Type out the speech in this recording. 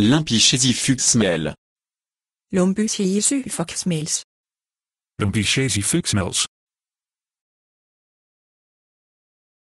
L'impichesi fuxmel. L'impichesi fuxmels. L'impichesi fuxmels.